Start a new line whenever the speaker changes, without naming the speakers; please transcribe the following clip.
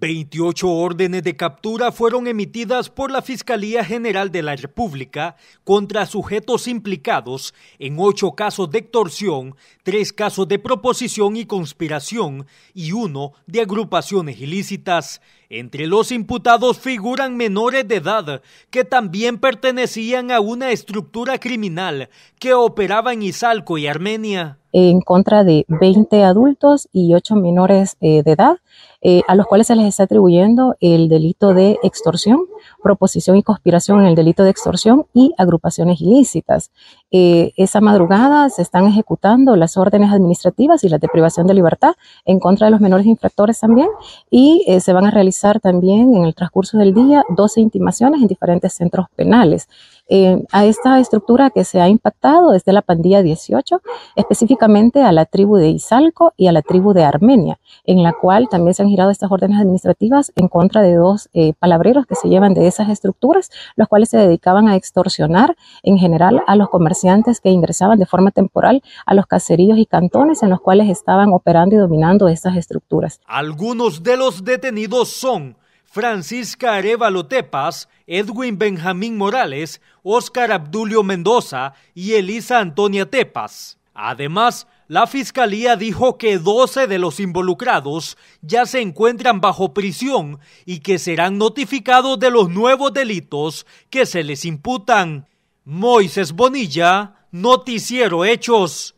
28 órdenes de captura fueron emitidas por la Fiscalía General de la República contra sujetos implicados en ocho casos de extorsión, tres casos de proposición y conspiración y uno de agrupaciones ilícitas. Entre los imputados figuran menores de edad que también pertenecían a una estructura criminal que operaba en Izalco y Armenia.
En contra de 20 adultos y 8 menores eh, de edad eh, a los cuales se les está atribuyendo el delito de extorsión, proposición y conspiración en el delito de extorsión y agrupaciones ilícitas. Eh, esa madrugada se están ejecutando las órdenes administrativas y las de privación de libertad en contra de los menores infractores también y eh, se van a realizar también en el transcurso del día 12 intimaciones en diferentes centros penales. a esta estructura que se ha impactado desde la pandilla 18, específicamente a la tribu de Izalco y a la tribu de Armenia, en la cual también se han estas órdenes administrativas en contra de dos eh, palabreros que se llevan de esas estructuras, los cuales se dedicaban a extorsionar en general a los comerciantes que ingresaban de forma temporal a los caseríos y cantones en los cuales estaban operando y dominando estas estructuras.
Algunos de los detenidos son Francisca Arevalo Tepas, Edwin Benjamín Morales, Óscar Abdulio Mendoza y Elisa Antonia Tepas. Además, la fiscalía dijo que 12 de los involucrados ya se encuentran bajo prisión y que serán notificados de los nuevos delitos que se les imputan. Moisés Bonilla, Noticiero Hechos.